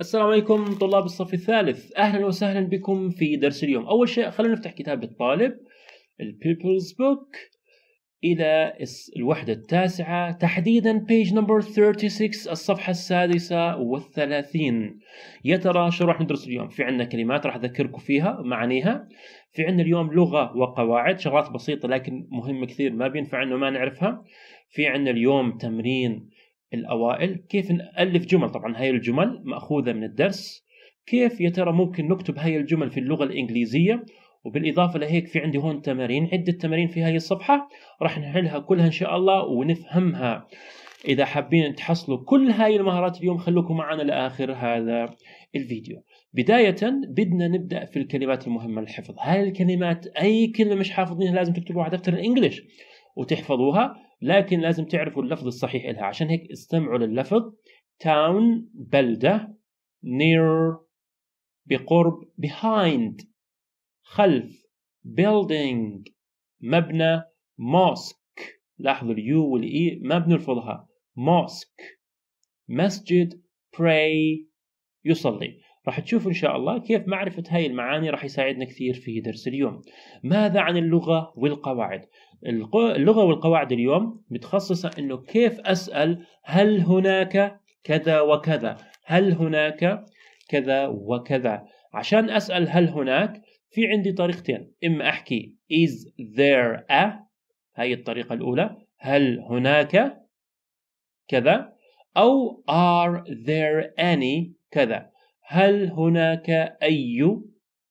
السلام عليكم طلاب الصف الثالث اهلا وسهلا بكم في درس اليوم اول شيء خلينا نفتح كتاب الطالب البيبلز بوك الى الوحده التاسعه تحديدا بيج نمبر 36 الصفحه السادسه والثلاثين يا ترى شو راح ندرس اليوم في عندنا كلمات راح اذكركم فيها معانيها في عندنا اليوم لغه وقواعد شغلات بسيطه لكن مهمه كثير ما بينفع انه ما نعرفها في عندنا اليوم تمرين الاوائل كيف نالف جمل طبعا هاي الجمل ماخوذه من الدرس كيف يا ترى ممكن نكتب هاي الجمل في اللغه الانجليزيه وبالاضافه لهيك في عندي هون تمارين عده تمارين في هاي الصفحه راح نحلها كلها ان شاء الله ونفهمها اذا حابين تحصلوا كل هاي المهارات اليوم خلوكم معنا لاخر هذا الفيديو بداية بدنا نبدأ في الكلمات المهمة للحفظ هاي الكلمات أي كلمة مش حافظينها لازم تكتبوها على دفتر الإنجليش وتحفظوها لكن لازم تعرفوا اللفظ الصحيح لها عشان هيك استمعوا لللفظ town بلدة near بقرب behind خلف building مبنى mosque لاحظوا اليو والاي e، ما بنلفظها mosque مسجد pray يصلي راح تشوفوا إن شاء الله كيف معرفة هاي المعاني راح يساعدنا كثير في درس اليوم ماذا عن اللغة والقواعد اللغة والقواعد اليوم متخصصة أنه كيف أسأل هل هناك كذا وكذا هل هناك كذا وكذا عشان أسأل هل هناك في عندي طريقتين إما أحكي is there a هاي الطريقة الأولى هل هناك كذا أو are there any كذا هل هناك أي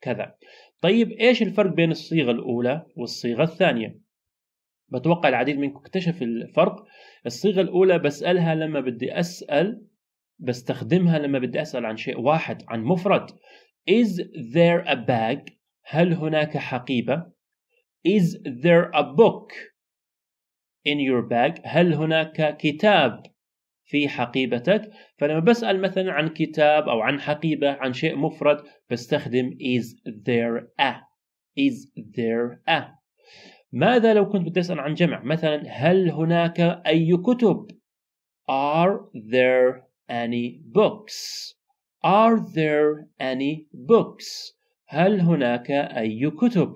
كذا طيب إيش الفرق بين الصيغة الأولى والصيغة الثانية بتوقع العديد منكم اكتشف الفرق الصيغه الاولى بسالها لما بدي اسال بستخدمها لما بدي اسال عن شيء واحد عن مفرد is there a bag هل هناك حقيبه is there a book in your bag هل هناك كتاب في حقيبتك فلما بسال مثلا عن كتاب او عن حقيبه عن شيء مفرد بستخدم is there a is there a ماذا لو كنت بدي أسأل عن جمع مثلا هل هناك أي كتب Are there any books Are there any books هل هناك أي كتب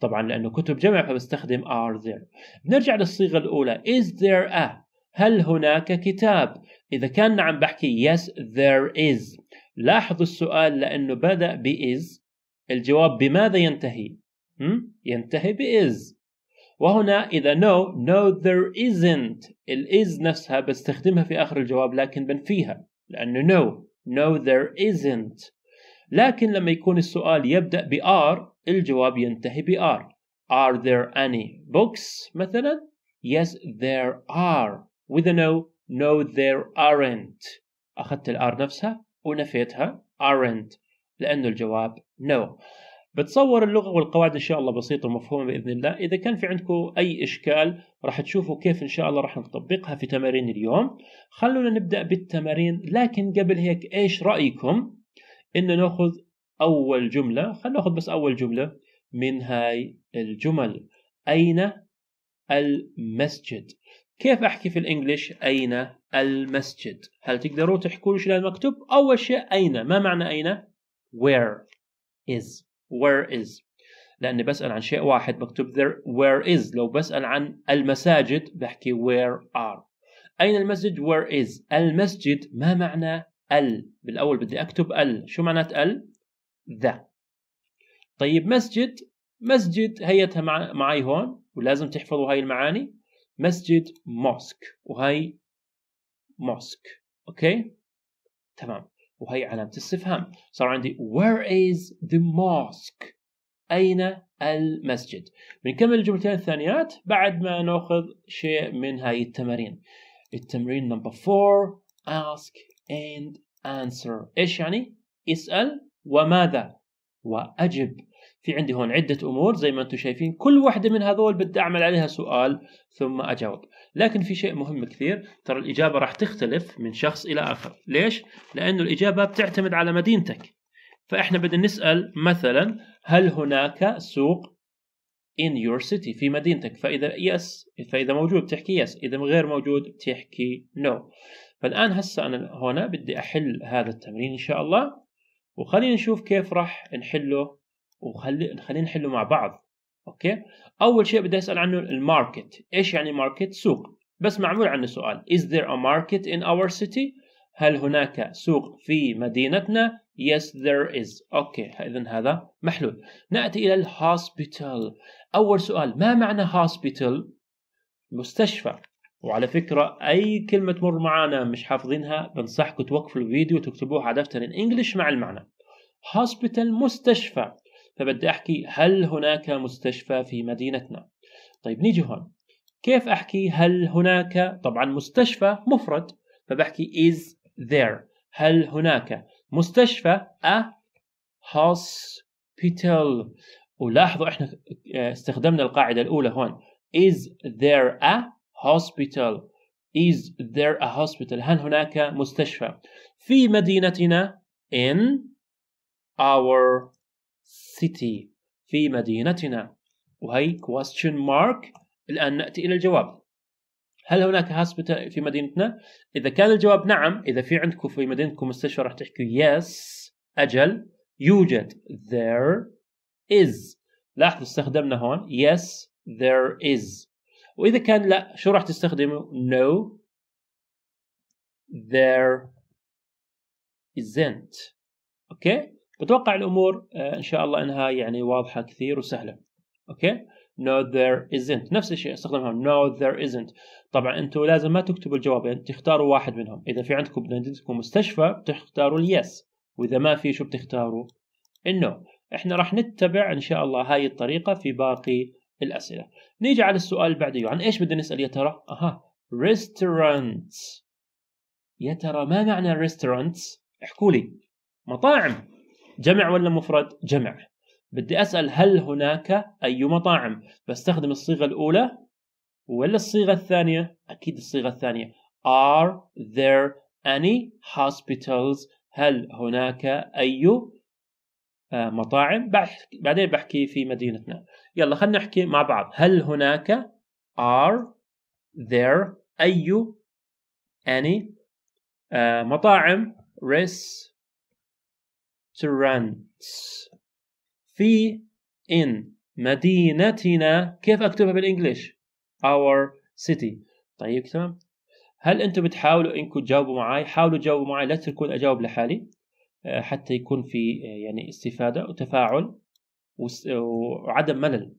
طبعا لأنه كتب جمع فبستخدم are there نرجع للصيغة الأولى is there a هل هناك كتاب إذا كان نعم بحكي yes there is لاحظوا السؤال لأنه بدأ ب is الجواب بماذا ينتهي ينتهي باز وهنا إذا no no there isn't ال is نفسها بستخدمها في آخر الجواب لكن بنفيها لأنه no no there isn't لكن لما يكون السؤال يبدأ ب are الجواب ينتهي ب are are there any books مثلا yes there are with a no no there aren't أخذت الار نفسها ونفيتها aren't لأنه الجواب no بتصور اللغة والقواعد إن شاء الله بسيطة ومفهومة بإذن الله إذا كان في عندكم أي إشكال راح تشوفوا كيف إن شاء الله راح نطبقها في تمارين اليوم خلونا نبدأ بالتمارين لكن قبل هيك إيش رأيكم إن نأخذ أول جملة خلينا نأخذ بس أول جملة من هاي الجمل أين المسجد كيف أحكي في الإنجليش أين المسجد هل تقدروا تحكوا لي شو المكتوب أول شيء أين ما معنى أين where is where is لأني بسأل عن شيء واحد بكتب there where is لو بسأل عن المساجد بحكي where are أين المسجد where is المسجد ما معنى ال بالأول بدي أكتب ال شو معنات ال ذا طيب مسجد مسجد هيتها معي هون ولازم تحفظوا هاي المعاني مسجد موسك وهي موسك أوكي تمام وهي علامة استفهام صار عندي where is the mosque أين المسجد بنكمل الجملتين الثانيات بعد ما ناخذ شيء من هاي التمارين التمرين number 4 ask and answer ايش يعني اسأل وماذا وأجب في عندي هون عدة أمور زي ما أنتم شايفين كل واحدة من هذول بدي أعمل عليها سؤال ثم أجاوب لكن في شيء مهم كثير ترى الإجابة راح تختلف من شخص إلى آخر ليش؟ لأنه الإجابة بتعتمد على مدينتك فإحنا بدنا نسأل مثلا هل هناك سوق in your city في مدينتك فإذا yes فإذا موجود بتحكي yes إذا غير موجود بتحكي no فالآن هسه أنا هنا بدي أحل هذا التمرين إن شاء الله وخلينا نشوف كيف راح نحله وخلي خلينا نحله مع بعض اوكي اول شيء بدي اسال عنه الماركت ايش يعني ماركت سوق بس معمول عنه سؤال is there a market in our city هل هناك سوق في مدينتنا yes there is اوكي اذا هذا محلول ناتي الى الهوسبيتال اول سؤال ما معنى هوسبيتال مستشفى وعلى فكرة أي كلمة تمر معانا مش حافظينها بنصحكم توقفوا الفيديو وتكتبوها على دفتر الإنجليش مع المعنى هوسبيتال مستشفى فبدي أحكي هل هناك مستشفى في مدينتنا طيب نيجي هون كيف أحكي هل هناك طبعا مستشفى مفرد فبحكي is there هل هناك مستشفى a hospital ولاحظوا احنا آه، استخدمنا القاعدة الأولى هون is there a hospital is there a hospital هل هناك مستشفى في مدينتنا in our city في مدينتنا وهي question mark الآن نأتي إلى الجواب هل هناك هاسبيتال في مدينتنا؟ إذا كان الجواب نعم إذا في عندكم في مدينتكم مستشفى راح تحكوا yes أجل يوجد there is لاحظوا استخدمنا هون yes there is وإذا كان لا شو راح تستخدموا؟ no there isn't اوكي بتوقع الامور آه، ان شاء الله انها يعني واضحه كثير وسهله اوكي no there isn't نفس الشيء استخدمها no there isn't طبعا انتم لازم ما تكتبوا الجوابين يعني تختاروا واحد منهم اذا في عندكم عندكم مستشفى بتختاروا اليس واذا ما في شو بتختاروا النو احنا راح نتبع ان شاء الله هاي الطريقه في باقي الاسئله نيجي على السؤال اللي بعده عن ايش بدنا نسال يا ترى اها restaurants يا ترى ما معنى restaurants احكوا لي مطاعم جمع ولا مفرد جمع بدي أسأل هل هناك أي مطاعم بستخدم الصيغة الأولى ولا الصيغة الثانية أكيد الصيغة الثانية Are there any hospitals هل هناك أي آه، مطاعم بعدين بحكي في مدينتنا يلا خلينا نحكي مع بعض هل هناك are there أي any آه، مطاعم rest ترانس في in مدينتنا كيف اكتبها بالانجلش our city طيب تمام هل انتم بتحاولوا انكم تجاوبوا معي حاولوا تجاوبوا معي لا تكون اجاوب لحالي آه، حتى يكون في آه، يعني استفاده وتفاعل وعدم ملل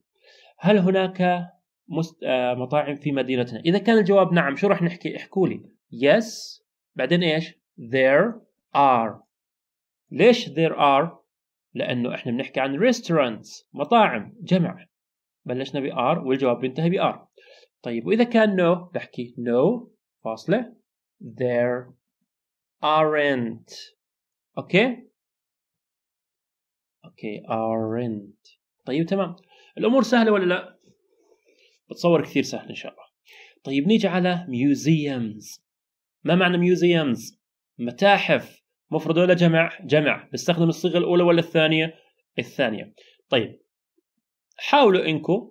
هل هناك آه، مطاعم في مدينتنا اذا كان الجواب نعم شو راح نحكي احكوا لي yes بعدين ايش there are ليش there are لانه احنا بنحكي عن restaurants مطاعم جمع بلشنا ب are والجواب بينتهي ب are طيب واذا كان no بحكي no فاصله there aren't اوكي اوكي aren't طيب تمام الامور سهله ولا لا بتصور كثير سهل ان شاء الله طيب نيجي على museums ما معنى museums متاحف مفرد ولا جمع؟ جمع بستخدم الصيغه الاولى ولا الثانيه؟ الثانيه طيب حاولوا انكم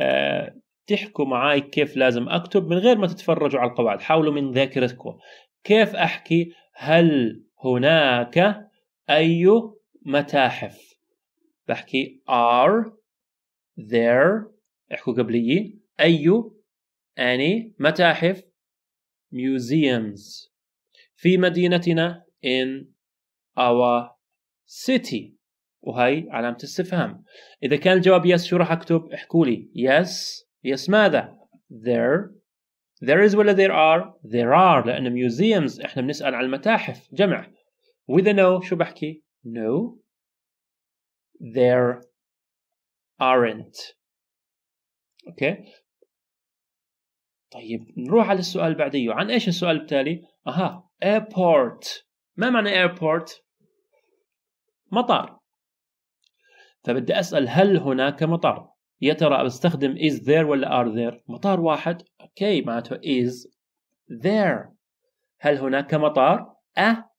آه تحكوا معاي كيف لازم اكتب من غير ما تتفرجوا على القواعد حاولوا من ذاكرتكم كيف احكي هل هناك اي متاحف بحكي are there احكوا قبلي اي any متاحف museums في مدينتنا in our city وهي علامة استفهام إذا كان الجواب yes شو راح أكتب احكوا لي yes yes ماذا there there is ولا there are there are لأن museums إحنا بنسأل عن المتاحف جمع with a no شو بحكي no there aren't اوكي okay. طيب نروح على السؤال بعديه عن ايش السؤال التالي اها airport ما معنى ايربورت مطار فبدي اسال هل هناك مطار يا ترى بستخدم is there ولا are there مطار واحد اوكي معناته is there هل هناك مطار a أه.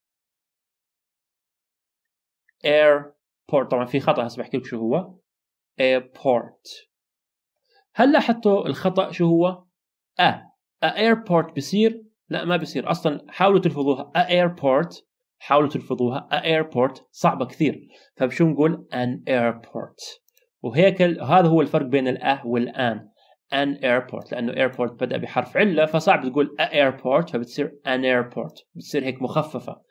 airport طبعا في خطا هسه بحكي لك شو هو airport هل لاحظتوا الخطا شو هو a أه. a أه، airport بصير لا ما بيصير اصلا حاولوا تلفظوها airport حاولوا تلفظوها airport صعبه كثير فبشو نقول an airport وهيك هذا هو الفرق بين الاه والان an airport لانه airport بدا بحرف عله فصعب تقول a airport فبتصير an airport بتصير هيك مخففه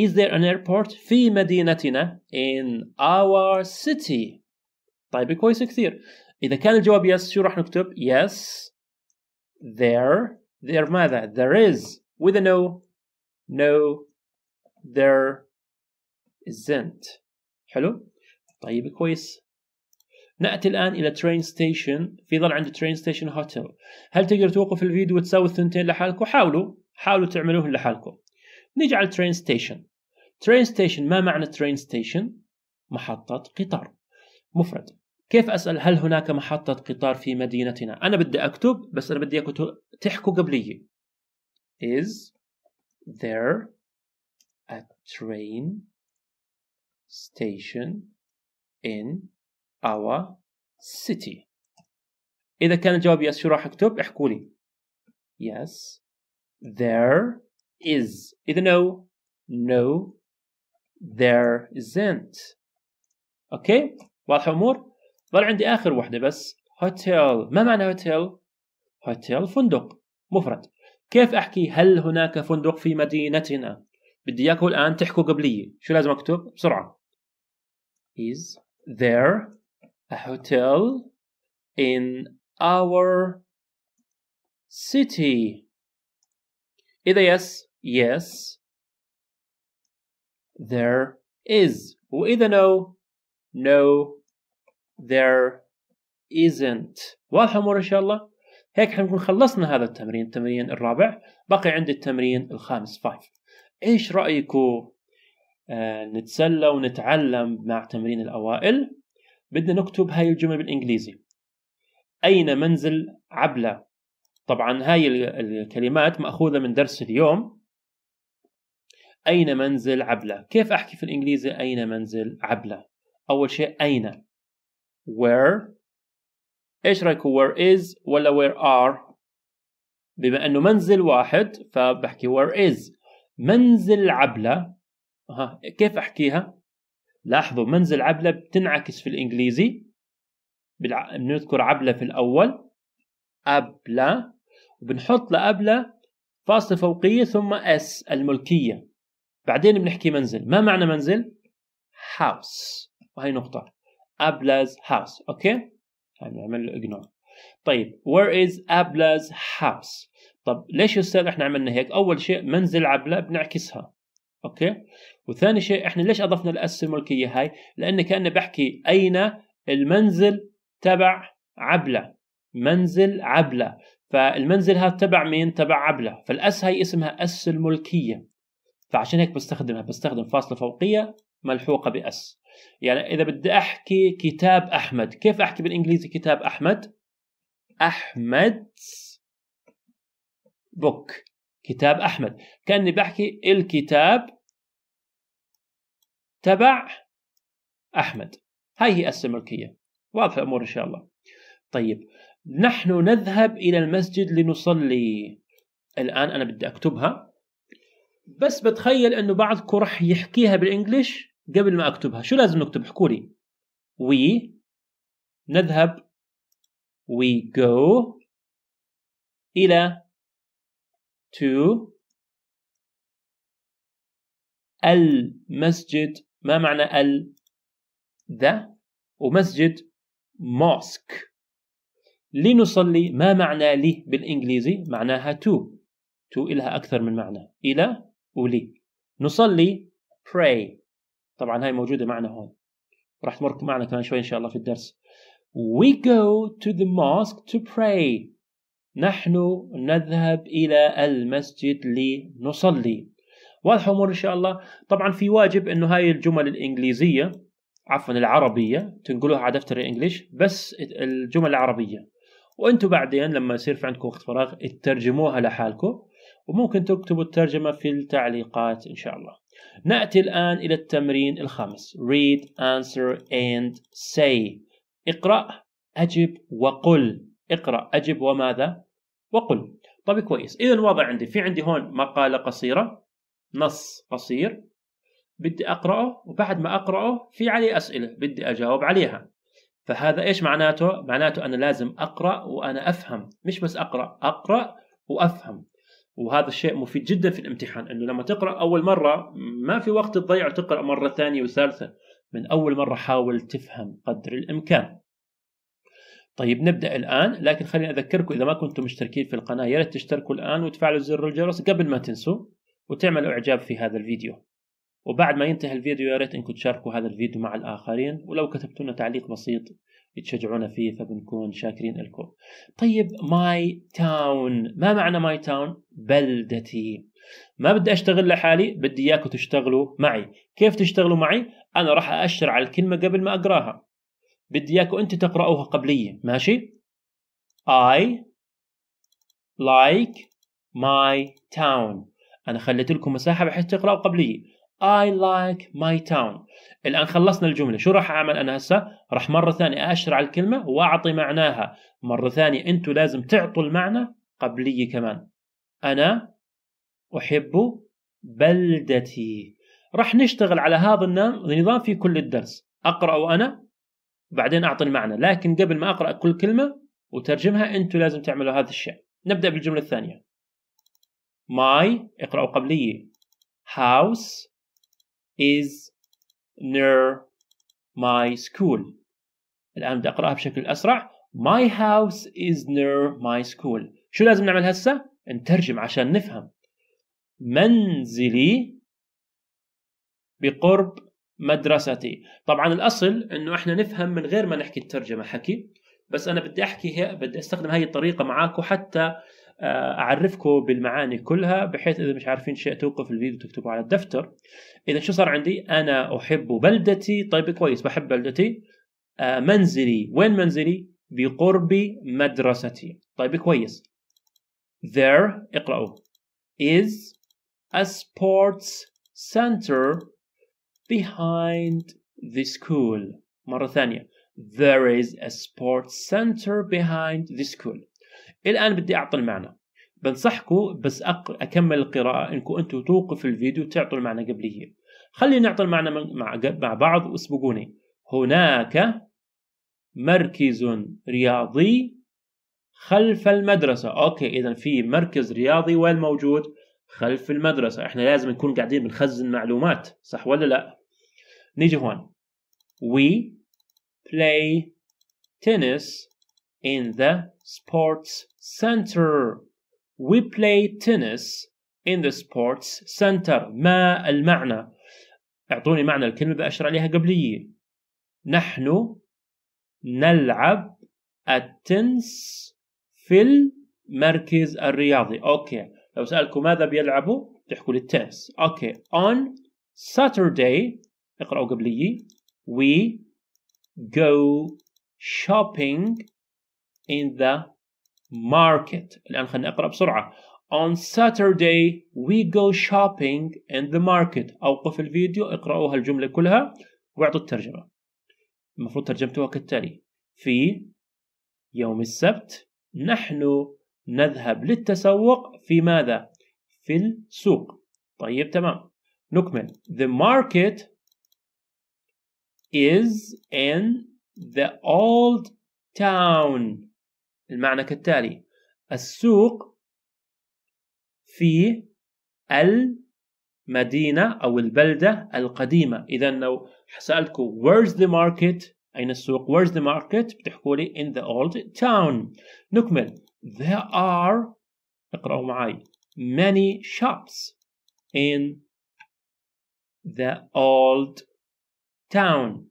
is there an airport في مدينتنا in our city طيب كويس كثير اذا كان الجواب يس شو راح نكتب yes there there ماذا there is with a no no there isn't حلو طيب كويس نأتي الآن إلى train station في ظل عندي train station hotel هل تقدر توقف الفيديو وتساوي الثنتين لحالكم حاولوا حاولوا تعملوهن لحالكم نيجي على station train station ما معنى train station محطة قطار مفرد كيف اسال هل هناك محطه قطار في مدينتنا انا بدي اكتب بس انا بدي اياكم تحكوا قبلي is there a train station in our city اذا كان الجواب يس شو راح اكتب احكوا لي yes there is اذا no no there isn't اوكي okay. واضحه الامور ظل عندي آخر وحدة بس هوتيل ما معنى هوتيل؟ هوتيل فندق مفرد كيف أحكي هل هناك فندق في مدينتنا؟ بدي إياكم الآن تحكوا قبلي شو لازم أكتب؟ بسرعة Is there a hotel in our city إذا yes yes there is وإذا no no there isn't واضحة أمور إن شاء الله هيك حنكون خلصنا هذا التمرين التمرين الرابع بقي عندي التمرين الخامس 5 إيش رأيكم آه نتسلى ونتعلم مع تمرين الأوائل بدنا نكتب هاي الجمل بالإنجليزي أين منزل عبلة طبعا هاي الكلمات مأخوذة من درس اليوم أين منزل عبلة كيف أحكي في الإنجليزي أين منزل عبلة أول شيء أين where ايش رايكم where is ولا where are بما انه منزل واحد فبحكي where is منزل عبلة ها كيف احكيها لاحظوا منزل عبلة بتنعكس في الانجليزي بالع... بنذكر عبلة في الاول أبلة وبنحط لأبلة فاصلة فوقية ثم اس الملكية بعدين بنحكي منزل ما معنى منزل house وهي نقطة Abla's house اوكي نعمل له ignore طيب where is Abla's house طب ليش استاذ احنا عملنا هيك اول شيء منزل عبلة بنعكسها اوكي وثاني شيء احنا ليش اضفنا الاس الملكيه هاي لان كان بحكي اين المنزل تبع عبلة منزل عبلة فالمنزل هذا تبع مين تبع عبلة فالاس هاي اسمها اس الملكيه فعشان هيك بستخدمها بستخدم فاصله فوقيه ملحوقه باس يعني اذا بدي احكي كتاب احمد كيف احكي بالانجليزي كتاب احمد احمد بوك كتاب احمد كاني بحكي الكتاب تبع احمد هاي هي الملكيه واضحه الامور ان شاء الله طيب نحن نذهب الى المسجد لنصلي الان انا بدي اكتبها بس بتخيل انه بعضكم راح يحكيها بالانجلش قبل ما أكتبها شو لازم نكتب احكوا لي وي نذهب we go إلى to المسجد ما معنى ال ذا ومسجد موسك لنصلي ما معنى لي بالإنجليزي معناها to to إلها أكثر من معنى إلى ولي نصلي pray طبعا هاي موجوده معنا هون راح تمر معنا كمان شوي ان شاء الله في الدرس we go to the mosque to pray نحن نذهب إلى المسجد لنصلي واضحة أمور إن شاء الله طبعا في واجب أنه هاي الجمل الإنجليزية عفوا العربية تنقلوها على دفتر الإنجليش بس الجمل العربية وأنتم بعدين لما يصير في عندكم وقت فراغ ترجموها لحالكم وممكن تكتبوا الترجمة في التعليقات إن شاء الله نأتي الآن إلى التمرين الخامس read, answer and say اقرأ أجب وقل اقرأ أجب وماذا وقل طيب كويس إذا الوضع عندي في عندي هون مقالة قصيرة نص قصير بدي أقرأه وبعد ما أقرأه في عليه أسئلة بدي أجاوب عليها فهذا إيش معناته؟ معناته أنا لازم أقرأ وأنا أفهم مش بس أقرأ أقرأ وأفهم وهذا الشيء مفيد جدا في الامتحان انه لما تقرا اول مره ما في وقت تضيع تقرا مره ثانيه وثالثه من اول مره حاول تفهم قدر الامكان طيب نبدا الان لكن خليني اذكركم اذا ما كنتم مشتركين في القناه يا ريت تشتركوا الان وتفعلوا زر الجرس قبل ما تنسوا وتعملوا اعجاب في هذا الفيديو وبعد ما ينتهي الفيديو يا ريت انكم تشاركوا هذا الفيديو مع الاخرين ولو كتبتوا لنا تعليق بسيط بتشجعونا فيه فبنكون شاكرين لكم. طيب ماي تاون ما معنى ماي تاون؟ بلدتي ما بدي اشتغل لحالي بدي اياكم تشتغلوا معي كيف تشتغلوا معي؟ انا راح اشر على الكلمه قبل ما اقراها بدي اياكم انت تقرأوها قبلية ماشي؟ I like my town أنا خليت لكم مساحة بحيث تقرأوا قبلية I like my town الآن خلصنا الجملة شو راح أعمل أنا هسا راح مرة ثانية أشرع الكلمة وأعطي معناها مرة ثانية أنتوا لازم تعطوا المعنى قبلية كمان أنا أحب بلدتي راح نشتغل على هذا النظام في كل الدرس أقرأ أنا بعدين أعطي المعنى لكن قبل ما أقرأ كل كلمة وترجمها أنتوا لازم تعملوا هذا الشيء نبدأ بالجملة الثانية my اقرأوا قبلية house is near my school الآن بدي أقرأها بشكل أسرع My house is near my school شو لازم نعمل هسه؟ نترجم عشان نفهم منزلي بقرب مدرستي طبعا الأصل أنه إحنا نفهم من غير ما نحكي الترجمة حكي بس أنا بدي أحكي بدي أستخدم هاي الطريقة معاكم حتى آه، اعرفكم بالمعاني كلها بحيث اذا مش عارفين شيء توقف الفيديو تكتبوا على الدفتر اذا شو صار عندي انا احب بلدتي طيب كويس بحب بلدتي آه، منزلي وين منزلي بقرب مدرستي طيب كويس there اقرأوا is a sports center behind the school مرة ثانية there is a sports center behind the school الآن بدي أعطي المعنى بنصحكم بس أق... أكمل القراءة إنكم أنتم توقفوا الفيديو تعطوا المعنى قبلية خلينا نعطي المعنى مع, مع بعض واسبقوني هناك مركز رياضي خلف المدرسة أوكي إذا في مركز رياضي وين موجود خلف المدرسة إحنا لازم نكون قاعدين بنخزن معلومات صح ولا لا نيجي هون we play tennis in the sports center. We play tennis in the sports center. ما المعنى؟ اعطوني معنى الكلمة بأشر عليها قبلية. نحن نلعب التنس في المركز الرياضي. اوكي. لو سألكم ماذا بيلعبوا؟ تحكوا لي اوكي. On Saturday اقرأوا قبلية. We go shopping in the market الآن خلينا أقرأ بسرعة On Saturday we go shopping in the market أوقف الفيديو اقرأوا هالجملة كلها واعطوا الترجمة المفروض ترجمتوها كالتالي في يوم السبت نحن نذهب للتسوق في ماذا؟ في السوق طيب تمام نكمل The market is in the old town المعنى كالتالي السوق في المدينة أو البلدة القديمة إذا لو سألتكم where's the market أين السوق where's the market بتحكوا لي in the old town نكمل there are اقرأوا معي many shops in the old town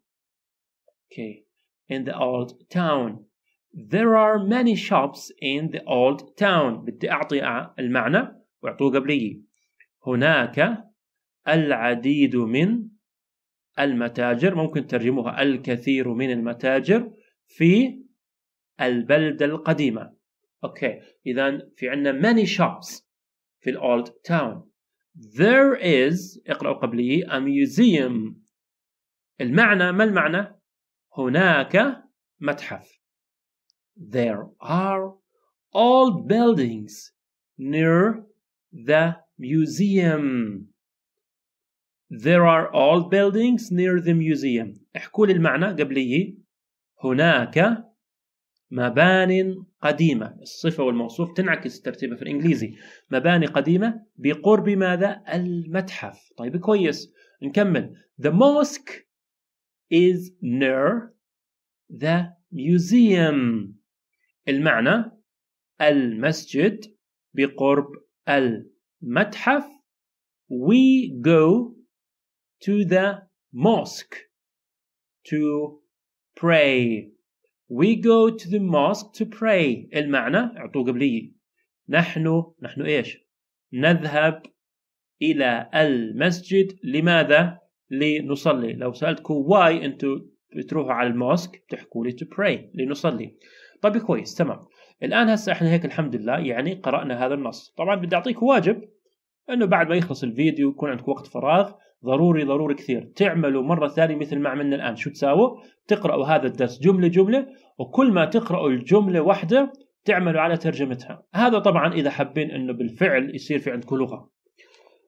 okay in the old town There are many shops in the old town بدي أعطي المعنى وأعطوه قبلي هناك العديد من المتاجر ممكن ترجموها الكثير من المتاجر في البلدة القديمة Okay. إذا في عندنا many shops في old town. There is اقرأوا قبلي a museum المعنى ما المعنى؟ هناك متحف There are old buildings near the museum. There are old buildings near the museum. احكوا لي المعنى قبليه. هناك مبان قديمة الصفة والموصوف تنعكس ترتيبها في الإنجليزي مباني قديمة بقرب ماذا؟ المتحف طيب كويس نكمل The mosque is near the museum المعنى المسجد بقرب المتحف we go to the mosque to pray we go to the mosque to pray المعنى اعطوه قبلي نحن نحن ايش نذهب الى المسجد لماذا لنصلي لو سالتكم why انتم بتروحوا على الموسك بتحكوا لي to pray لنصلي طيب كويس تمام الان هسه احنا هيك الحمد لله يعني قرانا هذا النص طبعا بدي اعطيك واجب انه بعد ما يخلص الفيديو يكون عندك وقت فراغ ضروري ضروري كثير تعملوا مره ثانيه مثل ما عملنا الان شو تساووا تقراوا هذا الدرس جمله جمله وكل ما تقراوا الجمله واحده تعملوا على ترجمتها هذا طبعا اذا حابين انه بالفعل يصير في عندكم لغه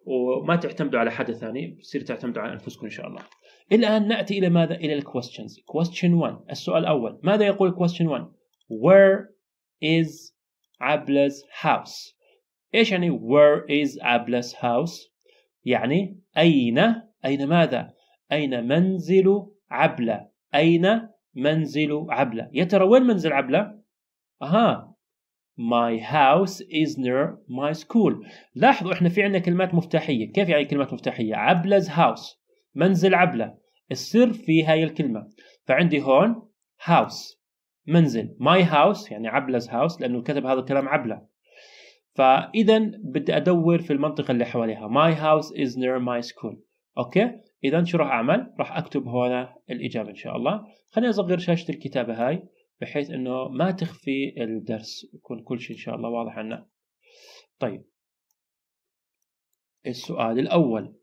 وما تعتمدوا على حد ثاني بتصير تعتمدوا على انفسكم ان شاء الله الان ناتي الى ماذا الى الكويستشنز كويستشن 1 السؤال الاول ماذا يقول كويستشن 1 where is Abla's house ايش يعني where is Abla's house يعني اين اين ماذا اين منزل عبلة اين منزل عبلة يا ترى وين منزل عبلة اها My house is near my school. لاحظوا احنا في عندنا كلمات مفتاحية، كيف يعني كلمات مفتاحية؟ عبلة's هاوس، منزل عبلة، السر في هاي الكلمة، فعندي هون هاوس منزل ماي هاوس يعني عبلز هاوس لانه كتب هذا الكلام عبله فاذا بدي ادور في المنطقه اللي حواليها ماي هاوس از نير ماي سكول اوكي اذا شو راح اعمل راح اكتب هنا الاجابه ان شاء الله خليني اصغر شاشه الكتابه هاي بحيث انه ما تخفي الدرس يكون كل شيء ان شاء الله واضح عنا طيب السؤال الاول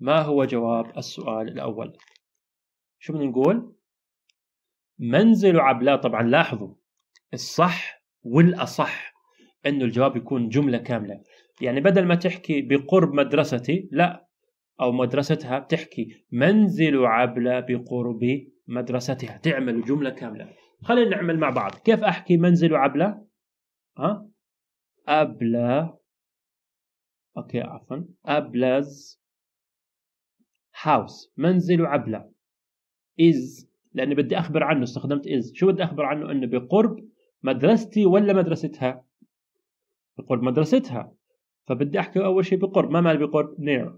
ما هو جواب السؤال الاول شو بدنا نقول منزل عبلا طبعا لاحظوا الصح والأصح أنه الجواب يكون جملة كاملة يعني بدل ما تحكي بقرب مدرستي لا أو مدرستها بتحكي منزل عبلة بقرب مدرستها تعمل جملة كاملة خلينا نعمل مع بعض كيف أحكي منزل عبلا ها أبلا أوكي عفوا أبلز هاوس منزل عبلة is لاني بدي اخبر عنه استخدمت از شو بدي اخبر عنه انه بقرب مدرستي ولا مدرستها بقرب مدرستها فبدي احكي اول شيء بقرب ما مال بقرب نير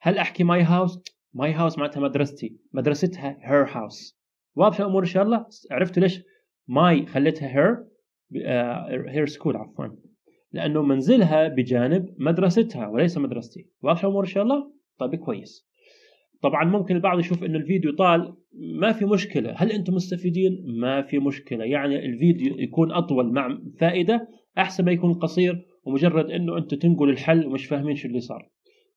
هل احكي ماي هاوس ماي هاوس معناتها مدرستي مدرستها هير هاوس واضحه الامور ان شاء الله عرفتوا ليش ماي خليتها هير هير سكول عفوا لانه منزلها بجانب مدرستها وليس مدرستي واضحه الامور ان شاء الله طيب كويس طبعا ممكن البعض يشوف انه الفيديو طال ما في مشكله هل انتم مستفيدين ما في مشكله يعني الفيديو يكون اطول مع فائده احسن ما يكون قصير ومجرد انه انتم تنقل الحل ومش فاهمين شو اللي صار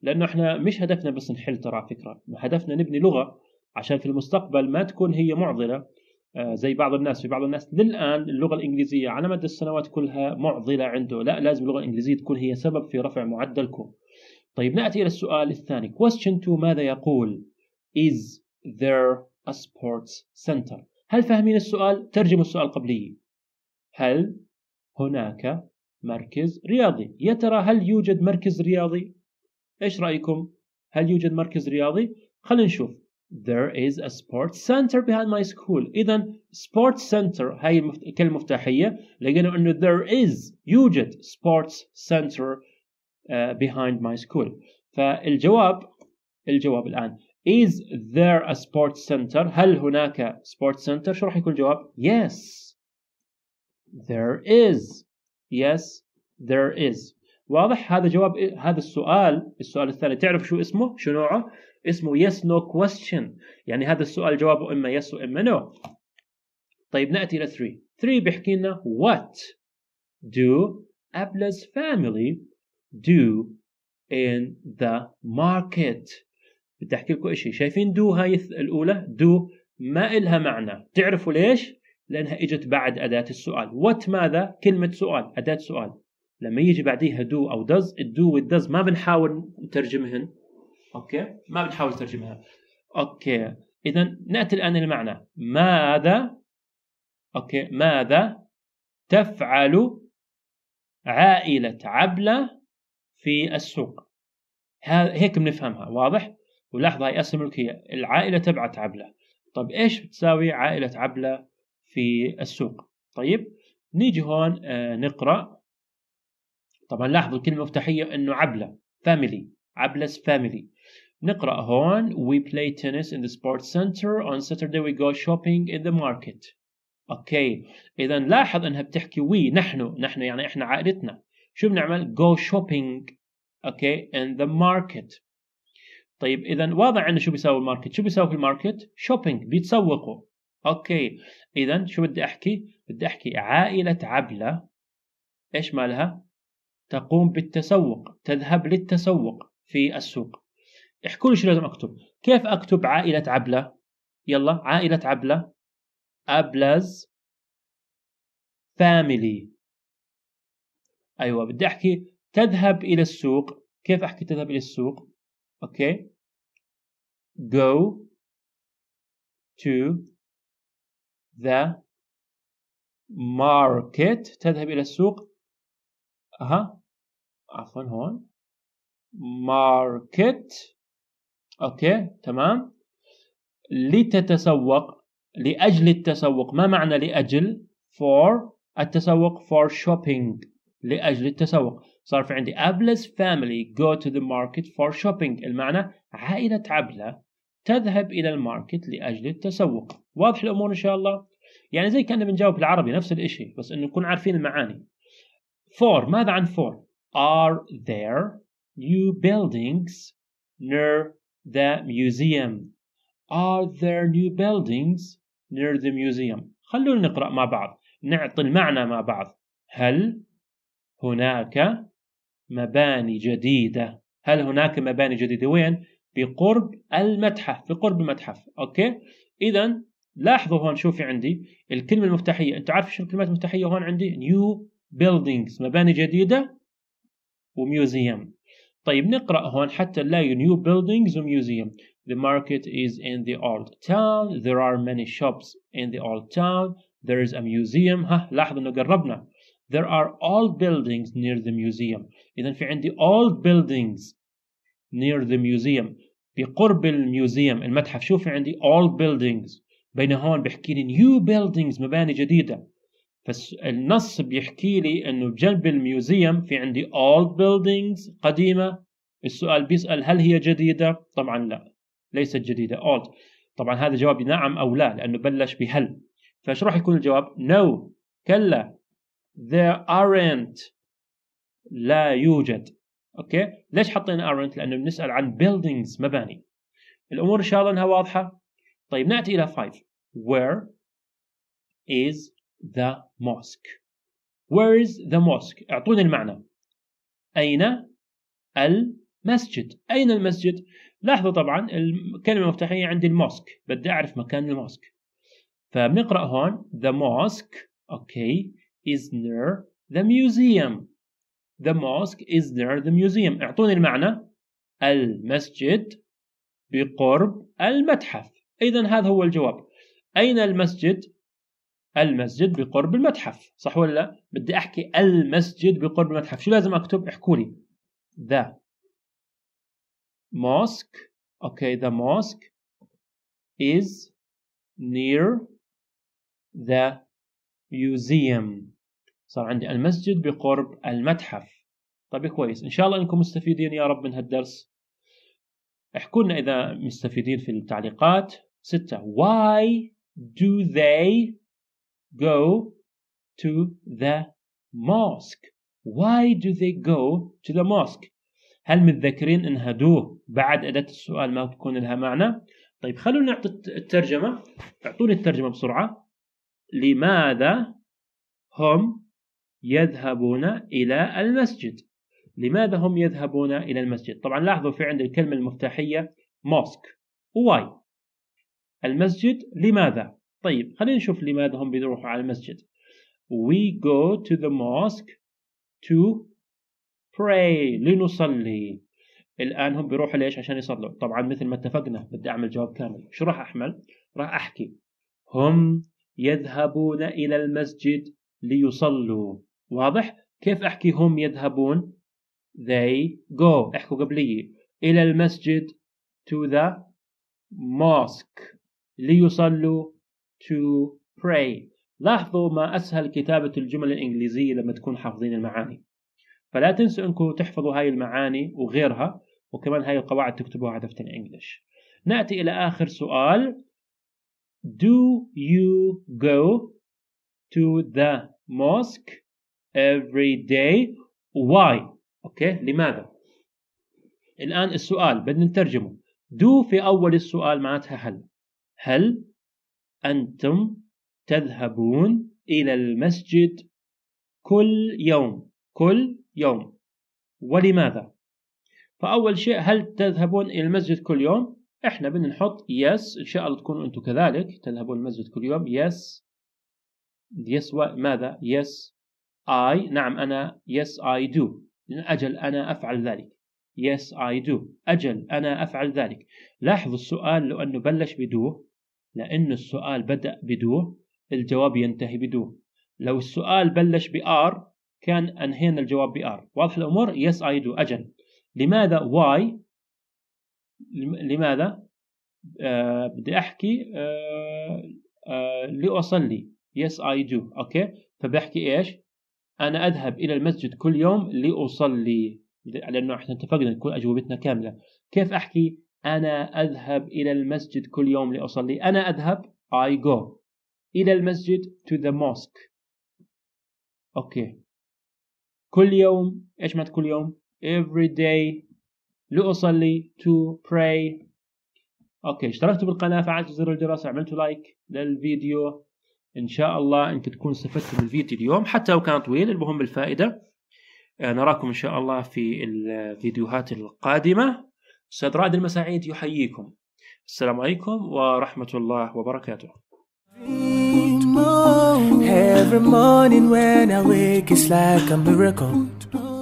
لانه احنا مش هدفنا بس نحل ترى فكره هدفنا نبني لغه عشان في المستقبل ما تكون هي معضله آه، زي بعض الناس في بعض الناس للان اللغه الانجليزيه على مدى السنوات كلها معضله عنده لا لازم اللغه الانجليزيه تكون هي سبب في رفع معدلكم طيب نأتي إلى السؤال الثاني question 2 ماذا يقول is there a sports center هل فاهمين السؤال ترجموا السؤال قبلي هل هناك مركز رياضي يا ترى هل يوجد مركز رياضي ايش رايكم هل يوجد مركز رياضي خلينا نشوف there is a sports center behind my school اذا sports center هاي الكلمه المفتاحيه لقينا انه there is يوجد sports center Uh, behind my school فالجواب الجواب الآن Is there a sports center؟ هل هناك sports center؟ شو راح يكون الجواب؟ Yes there is Yes there is واضح هذا جواب هذا السؤال السؤال الثاني تعرف شو اسمه؟ شو نوعه؟ اسمه yes no question يعني هذا السؤال جوابه إما yes وإما no طيب نأتي إلى 3 3 بيحكي لنا what do Abla's family do in the market بدي احكي لكم شيء شايفين do هاي الأولى do ما إلها معنى تعرفوا ليش؟ لأنها إجت بعد أداة السؤال what ماذا؟ كلمة سؤال أداة سؤال لما يجي بعديها do أو does الدو والدز ما بنحاول نترجمهن أوكي؟ ما بنحاول نترجمها أوكي إذا نأتي الآن المعنى ماذا أوكي ماذا تفعل عائلة عبلة في السوق هيك بنفهمها واضح ولاحظ هاي اسهم ملكيه العائله تبعت عبله طيب ايش بتساوي عائله عبله في السوق طيب نيجي هون آه نقرا طبعا لاحظوا الكلمه المفتاحيه انه عبله فاميلي عبلس فاميلي نقرا هون we play tennis in the sports center on Saturday we go shopping in the market اوكي اذا لاحظ انها بتحكي وي نحن نحن يعني احنا عائلتنا شو بنعمل go shopping اوكي in the market طيب اذا واضح انه شو بيساوي الماركت شو بيساوي في الماركت shopping بيتسوقوا اوكي اذا شو بدي احكي بدي احكي عائله عبله ايش مالها تقوم بالتسوق تذهب للتسوق في السوق احكوا لي شو لازم اكتب كيف اكتب عائله عبله يلا عائله عبله ابلز فاميلي ايوه بدي احكي تذهب الى السوق كيف احكي تذهب الى السوق اوكي go to the market تذهب إلى السوق أها عفوا هون market أوكي تمام لتتسوق لأجل التسوق ما معنى لأجل for التسوق for shopping لأجل التسوق صار في عندي ابلس فاميلي go to the market for shopping المعنى عائلة عبلة تذهب إلى الماركت لأجل التسوق واضح الأمور إن شاء الله يعني زي كأننا بنجاوب بالعربي نفس الإشي بس إنه نكون عارفين المعاني فور ماذا عن فور are there new buildings near the museum are there new buildings near the museum خلونا نقرأ مع بعض نعطي المعنى مع بعض هل هناك مباني جديدة هل هناك مباني جديدة وين؟ بقرب المتحف بقرب المتحف أوكي إذا لاحظوا هون شوفي عندي الكلمة المفتاحية أنت عارف شو الكلمات المفتاحية هون عندي New buildings مباني جديدة وميوزيوم طيب نقرأ هون حتى نلاقي new buildings وميوزيوم The market is in the old town There are many shops in the old town There is a museum ها لاحظوا انه قربنا there are old buildings near the museum إذا في عندي old buildings near the museum بقرب الميوزيوم المتحف في عندي old buildings بين هون بحكي لي new buildings مباني جديدة فالنص بيحكي لي انه بجنب الميوزيوم في عندي old buildings قديمة السؤال بيسأل هل هي جديدة؟ طبعا لا ليست جديدة old طبعا هذا جوابي نعم او لا لانه بلش بهل فايش راح يكون الجواب؟ no كلا there aren't لا يوجد اوكي ليش حطينا aren't لانه بنسال عن buildings مباني الامور ان شاء الله انها واضحه طيب ناتي الى 5 where is the mosque where is the mosque اعطوني المعنى اين المسجد اين المسجد لاحظوا طبعا الكلمه المفتاحيه عندي الموسك بدي اعرف مكان الموسك فبنقرا هون the mosque اوكي is near the museum the mosque is near the museum اعطوني المعنى المسجد بقرب المتحف اذا هذا هو الجواب اين المسجد المسجد بقرب المتحف صح ولا لا بدي احكي المسجد بقرب المتحف شو لازم اكتب احكوا لي the mosque okay the mosque is near the museum صار عندي المسجد بقرب المتحف طيب كويس ان شاء الله انكم مستفيدين يا رب من هالدرس احكوا لنا اذا مستفيدين في التعليقات ستة why do they go to the mosque why do they go to the mosque هل متذكرين دو بعد أداة السؤال ما بكون لها معنى طيب خلونا نعطي الترجمة اعطوني الترجمة بسرعة لماذا هم يذهبون إلى المسجد لماذا هم يذهبون إلى المسجد طبعا لاحظوا في عند الكلمة المفتاحية موسك واي المسجد لماذا طيب خلينا نشوف لماذا هم بيروحوا على المسجد we go to the mosque to pray لنصلي الآن هم بيروحوا ليش عشان يصلوا طبعا مثل ما اتفقنا بدي أعمل جواب كامل شو راح أحمل راح أحكي هم يذهبون إلى المسجد ليصلوا واضح كيف احكي هم يذهبون they go احكوا قبلي الى المسجد to the mosque ليصلوا to pray لاحظوا ما اسهل كتابه الجمل الانجليزيه لما تكون حافظين المعاني فلا تنسوا انكم تحفظوا هاي المعاني وغيرها وكمان هاي القواعد تكتبوها على دفتر الانجليش ناتي الى اخر سؤال do you go to the mosque every day why اوكي لماذا الان السؤال بدنا نترجمه دو في اول السؤال معناتها هل هل انتم تذهبون الى المسجد كل يوم كل يوم ولماذا فاول شيء هل تذهبون الى المسجد كل يوم احنا بدنا نحط يس ان شاء الله تكونوا انتم كذلك تذهبون المسجد كل يوم يس يس ماذا يس I نعم أنا yes I do أجل أنا أفعل ذلك yes I do أجل أنا أفعل ذلك لاحظوا السؤال لو أنه بلش بدو لأنه السؤال بدأ بدو الجواب ينتهي بدو لو السؤال بلش بآر كان أنهينا الجواب بآر واضح الأمور yes I do أجل لماذا why لماذا آه بدي أحكي آه آه لأصلي yes I do أوكي فبحكي إيش أنا أذهب إلى المسجد كل يوم لأصلي لأنه إحنا اتفقنا تكون أجوبتنا كاملة كيف أحكي أنا أذهب إلى المسجد كل يوم لأصلي أنا أذهب I go إلى المسجد to the mosque أوكي كل يوم إيش معنى كل يوم every day لأصلي to pray أوكي اشتركت بالقناة فعلت زر الجرس عملت لايك للفيديو ان شاء الله انت تكون استفدت من الفيديو اليوم حتى لو كان طويل المهم الفائده آه، نراكم ان شاء الله في الفيديوهات القادمه استاذ رائد المساعيد يحييكم السلام عليكم ورحمه الله وبركاته Every morning when I wake, it's like a miracle.